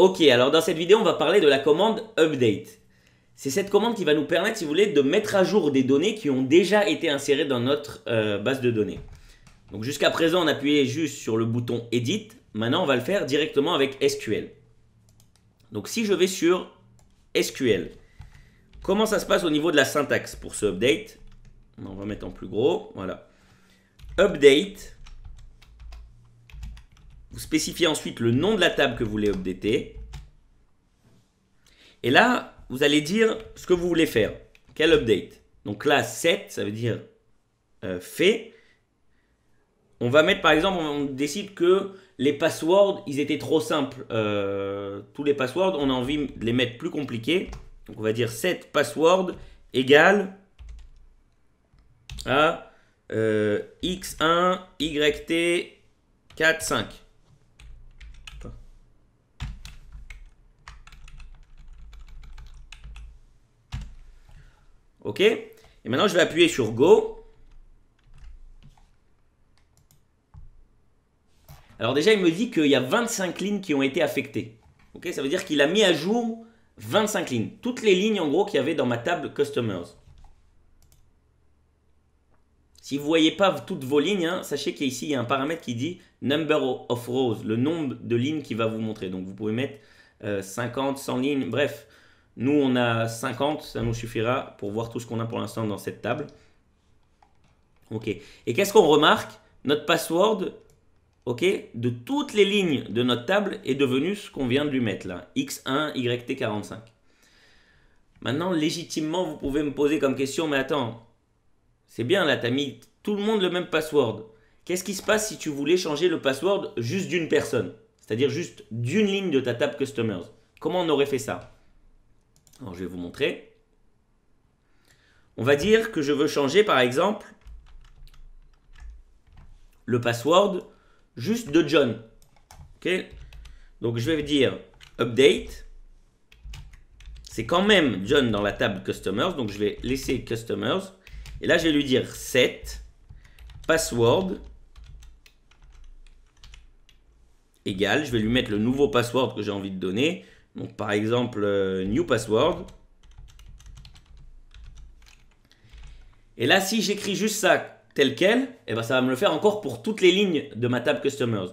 Ok, alors dans cette vidéo, on va parler de la commande update. C'est cette commande qui va nous permettre, si vous voulez, de mettre à jour des données qui ont déjà été insérées dans notre euh, base de données. Donc jusqu'à présent, on appuyait juste sur le bouton Edit. Maintenant, on va le faire directement avec SQL. Donc si je vais sur SQL, comment ça se passe au niveau de la syntaxe pour ce update On va mettre en plus gros, voilà. Update, vous spécifiez ensuite le nom de la table que vous voulez updater. Et là, vous allez dire ce que vous voulez faire. Quel update Donc là, 7, ça veut dire euh, fait. On va mettre, par exemple, on décide que les passwords, ils étaient trop simples. Euh, tous les passwords, on a envie de les mettre plus compliqués. Donc on va dire 7 password égale à x1, yt, 4, 5. Ok Et maintenant, je vais appuyer sur Go. Alors déjà, il me dit qu'il y a 25 lignes qui ont été affectées. Ok Ça veut dire qu'il a mis à jour 25 lignes. Toutes les lignes, en gros, qu'il y avait dans ma table Customers. Si vous ne voyez pas toutes vos lignes, hein, sachez qu'ici, il y a un paramètre qui dit Number of Rows, le nombre de lignes qu'il va vous montrer. Donc, vous pouvez mettre 50, euh, 100 lignes, bref. Nous, on a 50, ça nous suffira pour voir tout ce qu'on a pour l'instant dans cette table. Ok. Et qu'est-ce qu'on remarque Notre password, ok, de toutes les lignes de notre table est devenu ce qu'on vient de lui mettre là, x1, yt45. Maintenant, légitimement, vous pouvez me poser comme question, mais attends, c'est bien là, t'as mis tout le monde le même password. Qu'est-ce qui se passe si tu voulais changer le password juste d'une personne C'est-à-dire juste d'une ligne de ta table customers. Comment on aurait fait ça alors je vais vous montrer. On va dire que je veux changer par exemple le password juste de John. Donc je vais dire update. C'est quand même John dans la table customers. Donc je vais laisser customers. Et là je vais lui dire set password égal. Je vais lui mettre le nouveau password que j'ai envie de donner. Donc par exemple, euh, new password. Et là, si j'écris juste ça tel quel, eh ben, ça va me le faire encore pour toutes les lignes de ma table customers.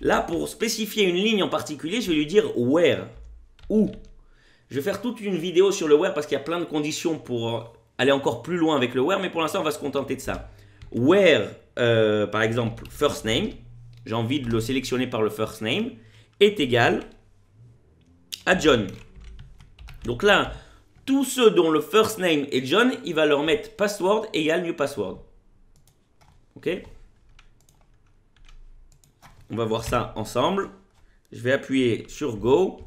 Là, pour spécifier une ligne en particulier, je vais lui dire where, où. Je vais faire toute une vidéo sur le where parce qu'il y a plein de conditions pour euh, aller encore plus loin avec le where, mais pour l'instant, on va se contenter de ça. Where, euh, par exemple, first name, j'ai envie de le sélectionner par le first name, est égal à John. Donc là, tous ceux dont le first name est John, il va leur mettre password égale new password. Ok On va voir ça ensemble. Je vais appuyer sur Go.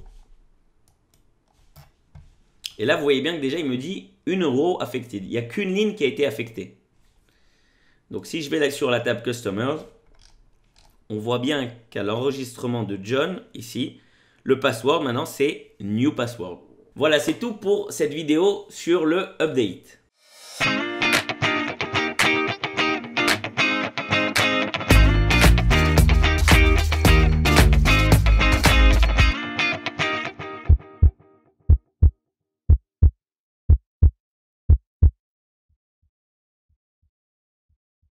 Et là, vous voyez bien que déjà, il me dit une row affected. Il n'y a qu'une ligne qui a été affectée. Donc si je vais là sur la table Customers, on voit bien qu'à l'enregistrement de John, ici, le password maintenant c'est new password. Voilà, c'est tout pour cette vidéo sur le update.